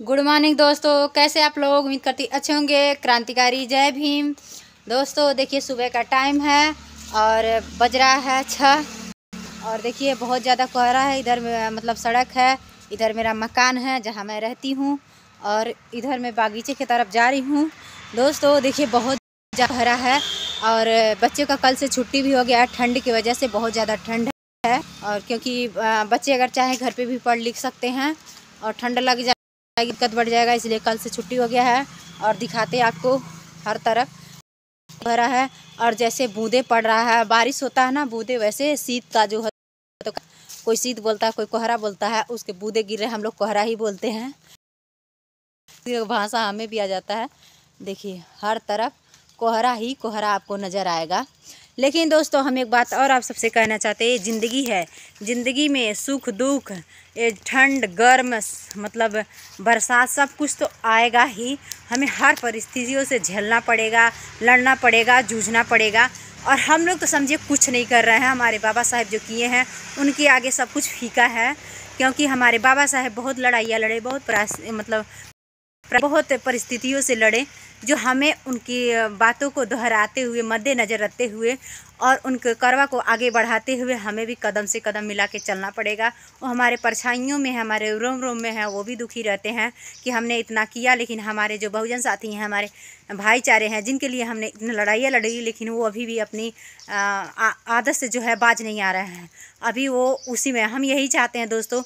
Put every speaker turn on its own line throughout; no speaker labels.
good morning दोस्तों कैसे आप लोग उम्मीद करती अच्छे होंगे क्रांतिकारी जय भीम दोस्तों देखिए सुबह का टाइम है और बज रहा है छः और देखिए बहुत ज़्यादा कोहरा है इधर मतलब सड़क है इधर मेरा मकान है जहाँ मैं रहती हूँ और इधर मैं बागीचे की तरफ जा रही हूँ दोस्तों देखिए बहुत कोहरा है और बच्चे का कल से छुट्टी भी हो गया ठंड की वजह से बहुत ज़्यादा ठंड है और क्योंकि बच्चे अगर चाहे घर पर भी पढ़ लिख सकते हैं और ठंड लग जाए दिक्कत बढ़ जाएगा इसलिए कल से छुट्टी हो गया है और दिखाते आपको हर तरफ भरा है और जैसे बूंदे पड़ रहा है बारिश होता है ना बूंदे वैसे शीत का जो है तो कोई शीत बोलता है कोई कोहरा बोलता है उसके बूंदे गिर रहे हम लोग कोहरा ही बोलते हैं भाषा हमें भी आ जाता है देखिए हर तरफ कोहरा ही कोहरा आपको नज़र आएगा लेकिन दोस्तों हम एक बात और आप सबसे कहना चाहते हैं ज़िंदगी है ज़िंदगी में सुख दुख ठंड गर्म मतलब बरसात सब कुछ तो आएगा ही हमें हर परिस्थितियों से झेलना पड़ेगा लड़ना पड़ेगा जूझना पड़ेगा और हम लोग तो समझिए कुछ नहीं कर रहे हैं हमारे बाबा साहब जो किए हैं उनके आगे सब कुछ फीका है क्योंकि हमारे बाबा साहब बहुत लड़ाइयाँ लड़े बहुत मतलब बहुत परिस्थितियों से लड़े जो हमें उनकी बातों को दोहराते हुए मद्देनज़र रखते हुए और उनके करवा को आगे बढ़ाते हुए हमें भी कदम से कदम मिला के चलना पड़ेगा वो हमारे परछाइयों में है हमारे रोम रोम में है वो भी दुखी रहते हैं कि हमने इतना किया लेकिन हमारे जो बहुजन साथी हैं हमारे भाईचारे हैं जिनके लिए हमने इतनी लड़ाइयाँ लड़ी लेकिन वो अभी भी अपनी आदत से जो है बाज नहीं आ रहे हैं अभी वो उसी में हम यही चाहते हैं दोस्तों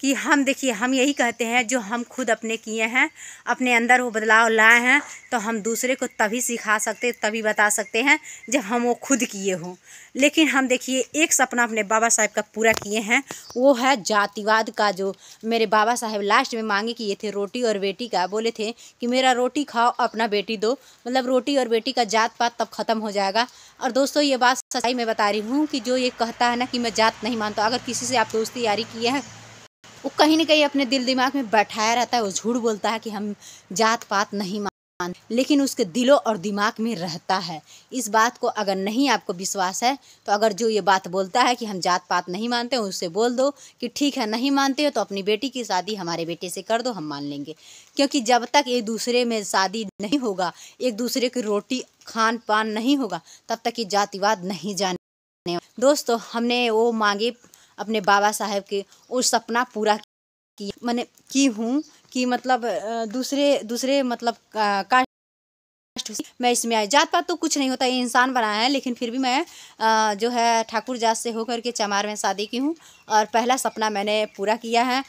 कि हम देखिए हम यही कहते हैं जो हम खुद अपने किए हैं अपने अंदर वो बदलाव लाए हैं तो हम दूसरे को तभी सिखा सकते तभी बता सकते हैं जब हम वो खुद किए हों लेकिन हम देखिए एक सपना अपने बाबा साहब का पूरा किए हैं वो है जातिवाद का जो मेरे बाबा साहब लास्ट में मांगे किए थे रोटी और बेटी का बोले थे कि मेरा रोटी खाओ अपना बेटी दो मतलब रोटी और बेटी का जात पात तब ख़त्म हो जाएगा और दोस्तों ये बात सच्चाई में बता रही हूँ कि जो ये कहता है ना कि मैं जात नहीं मानता अगर किसी से आप दोस्ती यारी किए हैं वो कहीं ना कहीं अपने दिल दिमाग में बैठाया रहता है वो झूठ बोलता है कि हम जात पात नहीं मान लेकिन उसके दिलों और दिमाग में रहता है इस बात को अगर नहीं आपको विश्वास है तो अगर जो ये बात बोलता है कि हम जात पात नहीं मानते हैं उससे बोल दो कि ठीक है नहीं मानते हो तो अपनी बेटी की शादी हमारे बेटे से कर दो हम मान लेंगे क्योंकि जब तक एक दूसरे में शादी नहीं होगा एक दूसरे की रोटी खान पान नहीं होगा तब तक ये जातिवाद नहीं जाने दोस्तों हमने वो मांगे अपने बाबा साहेब के वो सपना पूरा की मैंने की हूँ कि मतलब दूसरे दूसरे मतलब का मैं इसमें आई जात पात तो कुछ नहीं होता ये इंसान बनाया है लेकिन फिर भी मैं जो है ठाकुर जात से होकर के चमार में शादी की हूँ और पहला सपना मैंने पूरा किया है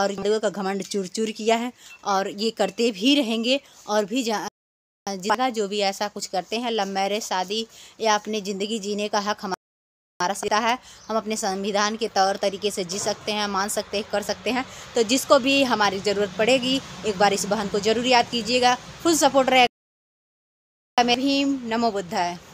और लोगों का घमंड चूर चूर किया है और ये करते भी रहेंगे और भी जा जिसका जो भी ऐसा कुछ करते हैं लव मैरिज शादी या अपनी ज़िंदगी जीने का हक हमारा हमारा सीता है हम अपने संविधान के तौर तरीके से जी सकते हैं मान सकते हैं कर सकते हैं तो जिसको भी हमारी ज़रूरत पड़ेगी एक बार इस बहन को जरूर याद कीजिएगा फुल सपोर्ट रहेगा मेरी नमो बुद्ध है